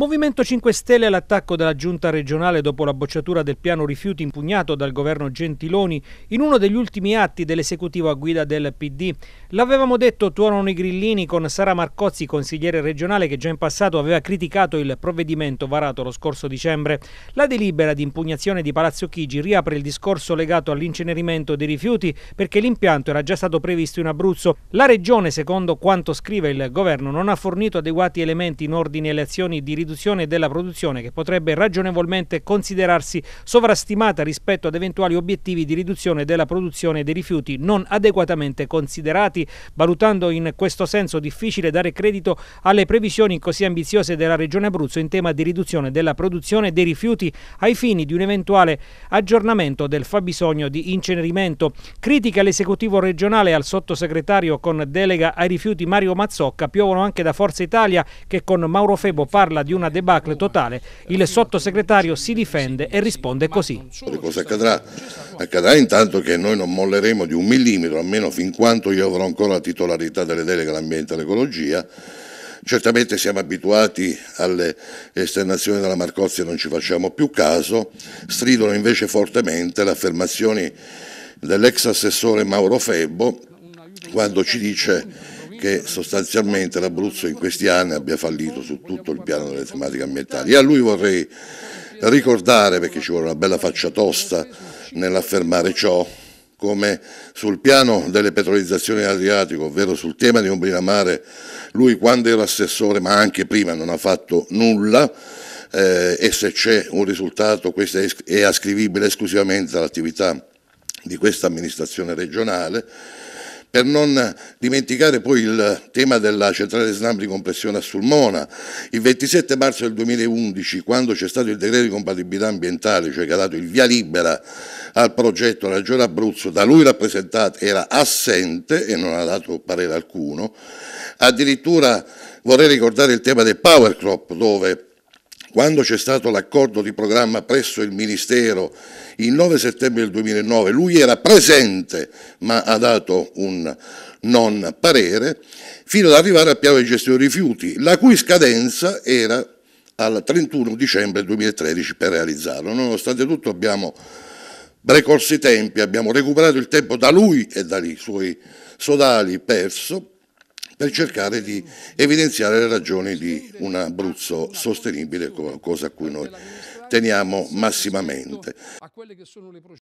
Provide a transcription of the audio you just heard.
Movimento 5 Stelle all'attacco della giunta regionale dopo la bocciatura del piano rifiuti impugnato dal governo Gentiloni in uno degli ultimi atti dell'esecutivo a guida del PD. L'avevamo detto, tuonano i grillini con Sara Marcozzi, consigliere regionale che già in passato aveva criticato il provvedimento varato lo scorso dicembre. La delibera di impugnazione di Palazzo Chigi riapre il discorso legato all'incenerimento dei rifiuti perché l'impianto era già stato previsto in Abruzzo. La regione, secondo quanto scrive il governo, non ha fornito adeguati elementi in ordine alle azioni di riduzione riduzione della produzione che potrebbe ragionevolmente considerarsi sovrastimata rispetto ad eventuali obiettivi di riduzione della produzione dei rifiuti non adeguatamente considerati, valutando in questo senso difficile dare credito alle previsioni così ambiziose della Regione Abruzzo in tema di riduzione della produzione dei rifiuti ai fini di un eventuale aggiornamento del fabbisogno di incenerimento. Critica all'esecutivo regionale e al sottosegretario con delega ai rifiuti Mario Mazzocca piovono anche da Forza Italia che con Mauro Febo parla di un una debacle totale. Il sottosegretario si difende e risponde così. Cosa accadrà? Accadrà intanto che noi non molleremo di un millimetro, almeno fin quanto io avrò ancora la titolarità delle deleghe all'ambiente e all'ecologia. Certamente siamo abituati alle esternazioni della Marcozzi e non ci facciamo più caso, stridono invece fortemente le affermazioni dell'ex assessore Mauro Febbo quando ci dice che sostanzialmente l'Abruzzo in questi anni abbia fallito su tutto il piano delle tematiche ambientali. E a lui vorrei ricordare, perché ci vuole una bella faccia tosta nell'affermare ciò, come sul piano delle petrolizzazioni adriatico, ovvero sul tema di Ombrina Mare, lui quando era assessore, ma anche prima, non ha fatto nulla. Eh, e se c'è un risultato questo è ascrivibile esclusivamente all'attività di questa amministrazione regionale per non dimenticare poi il tema della centrale SNAM di compressione a Sulmona, il 27 marzo del 2011, quando c'è stato il decreto di compatibilità ambientale, cioè che ha dato il via libera al progetto la Regione Abruzzo, da lui rappresentata era assente e non ha dato parere alcuno, addirittura vorrei ricordare il tema del power crop dove quando c'è stato l'accordo di programma presso il Ministero il 9 settembre del 2009, lui era presente ma ha dato un non parere, fino ad arrivare al piano di gestione dei rifiuti, la cui scadenza era al 31 dicembre 2013 per realizzarlo. Nonostante tutto abbiamo precorso i tempi, abbiamo recuperato il tempo da lui e dai suoi sodali perso per cercare di evidenziare le ragioni di un Abruzzo sostenibile, cosa a cui noi teniamo massimamente.